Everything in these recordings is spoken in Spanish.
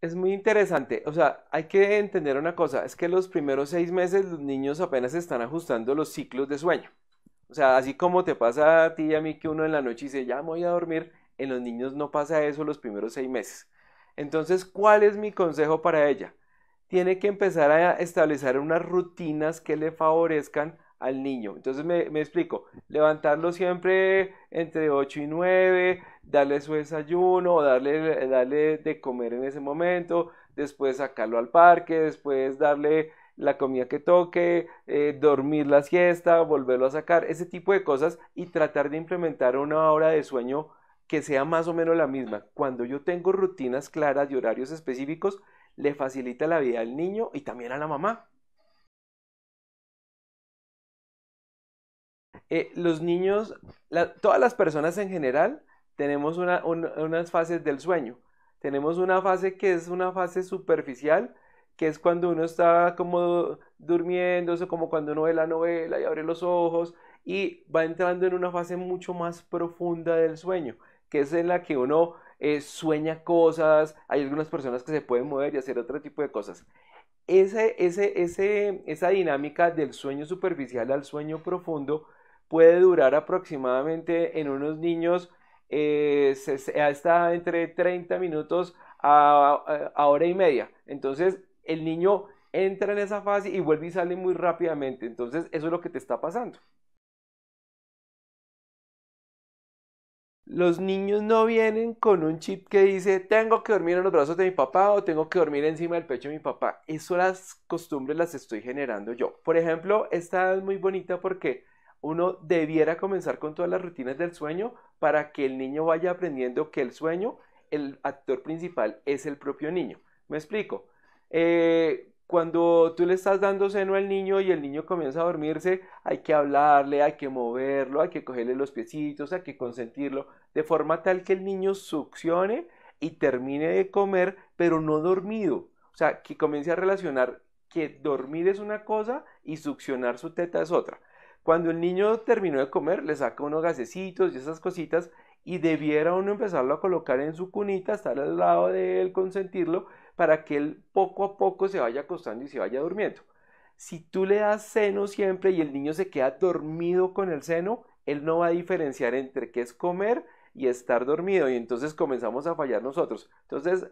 es muy interesante. O sea, hay que entender una cosa, es que los primeros seis meses los niños apenas están ajustando los ciclos de sueño. O sea, así como te pasa a ti y a mí que uno en la noche dice, ya voy a dormir, en los niños no pasa eso los primeros seis meses. Entonces, ¿cuál es mi consejo para ella? Tiene que empezar a establecer unas rutinas que le favorezcan al niño. Entonces me, explico, levantarlo siempre entre 8 y 9, darle su desayuno, darle, darle de comer en ese momento, después sacarlo al parque, después darle la comida que toque, eh, dormir la siesta, volverlo a sacar, ese tipo de cosas y tratar de implementar una hora de sueño que sea más o menos la misma. Cuando yo tengo rutinas claras y horarios específicos, le facilita la vida al niño y también a la mamá. Eh, los niños, todas las personas en general, tenemos una, unas fases del sueño. Tenemos una fase que es una fase superficial, que es cuando uno está como durmiéndose, como cuando uno ve la novela y abre los ojos y va entrando en una fase mucho más profunda del sueño, que es en la que uno eh, sueña cosas, hay algunas personas que se pueden mover y hacer otro tipo de cosas. esa dinámica del sueño superficial al sueño profundo puede durar aproximadamente en unos niños eh, entre 30 minutos a, a, hora y media. Entonces el niño entra en esa fase y vuelve y sale muy rápidamente. Entonces eso es lo que te está pasando. Los niños no vienen con un chip que dice tengo que dormir en los brazos de mi papá o tengo que dormir encima del pecho de mi papá. Eso las costumbres las estoy generando yo. Por ejemplo, esta es muy bonita porque uno debiera comenzar con todas las rutinas del sueño para que el niño vaya aprendiendo que el sueño, el actor principal es el propio niño. Me explico. Eh, cuando tú le estás dando seno al niño y el niño comienza a dormirse, hay que hablarle, hay que moverlo, hay que cogerle los piecitos, hay que consentirlo, de forma tal que el niño succione y termine de comer, pero no dormido. O sea, que comience a relacionar que dormir es una cosa y succionar su teta es otra. Cuando el niño terminó de comer, le saca unos gasecitos y esas cositas y debiera uno empezarlo a colocar en su cunita, estar al lado de él, consentirlo, para que él poco a poco se vaya acostando y se vaya durmiendo. Si tú le das seno siempre y el niño se queda dormido con el seno, él no va a diferenciar entre qué es comer y estar dormido y entonces comenzamos a fallar nosotros. Entonces,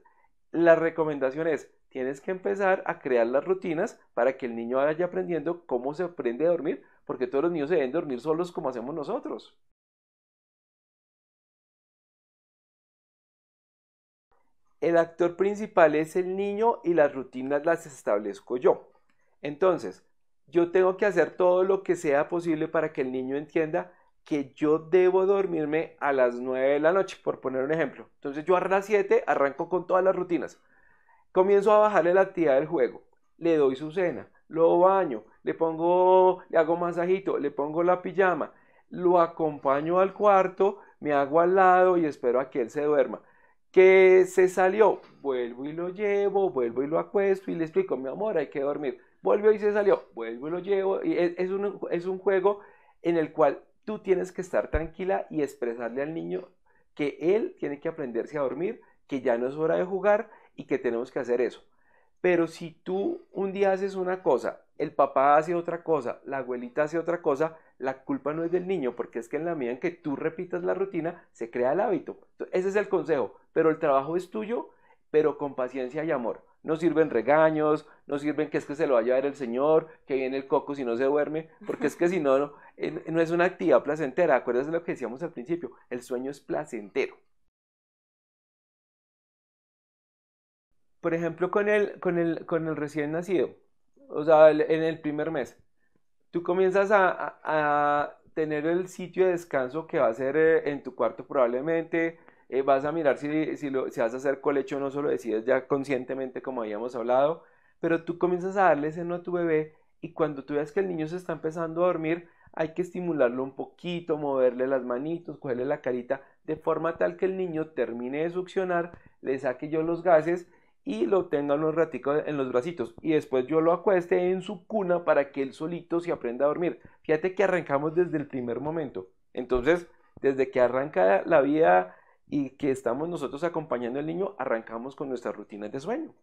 la recomendación es, tienes que empezar a crear las rutinas para que el niño vaya aprendiendo cómo se aprende a dormir, porque todos los niños se deben dormir solos como hacemos nosotros. El actor principal es el niño y las rutinas las establezco yo. Entonces, yo tengo que hacer todo lo que sea posible para que el niño entienda que yo debo dormirme a las 9 de la noche, por poner un ejemplo. Entonces yo a las 7 arranco con todas las rutinas. Comienzo a bajarle la actividad del juego. Le doy su cena, lo baño, le pongo, le hago masajito, le pongo la pijama, lo acompaño al cuarto, me hago al lado y espero a que él se duerma. Que se salió, vuelvo y lo llevo, vuelvo y lo acuesto y le explico, mi amor, hay que dormir. Vuelve y se salió, vuelvo y lo llevo. Y es, un, es un juego en el cual tú tienes que estar tranquila y expresarle al niño que él tiene que aprenderse a dormir, que ya no es hora de jugar y que tenemos que hacer eso. Pero si tú un día haces una cosa, el papá hace otra cosa, la abuelita hace otra cosa, la culpa no es del niño, porque es que en la medida en que tú repitas la rutina, se crea el hábito. ese es el consejo, pero el trabajo es tuyo, pero con paciencia y amor. No sirven regaños, no sirven que es que se lo vaya a ver el Señor, que viene el coco si no se duerme, porque es que si no no es una actividad placentera. Acuérdense de lo que decíamos al principio, el sueño es placentero. Por ejemplo, con el, con el, con el recién nacido, o sea, en el primer mes, tú comienzas a, a, tener el sitio de descanso que va a ser eh, en tu cuarto probablemente, eh, vas a mirar si, si, lo, si vas a hacer colecho o no, solo decides ya conscientemente como habíamos hablado, pero tú comienzas a darle seno a tu bebé y cuando tú ves que el niño se está empezando a dormir, hay que estimularlo un poquito, moverle las manitos, cogerle la carita, de forma tal que el niño termine de succionar, le saque yo los gases y lo tenga unos ratico en los bracitos. Y después yo lo acueste en su cuna para que él solito se aprenda a dormir. Fíjate que arrancamos desde el primer momento. Entonces, desde que arranca la vida y que estamos nosotros acompañando al niño, arrancamos con nuestras rutinas de sueño.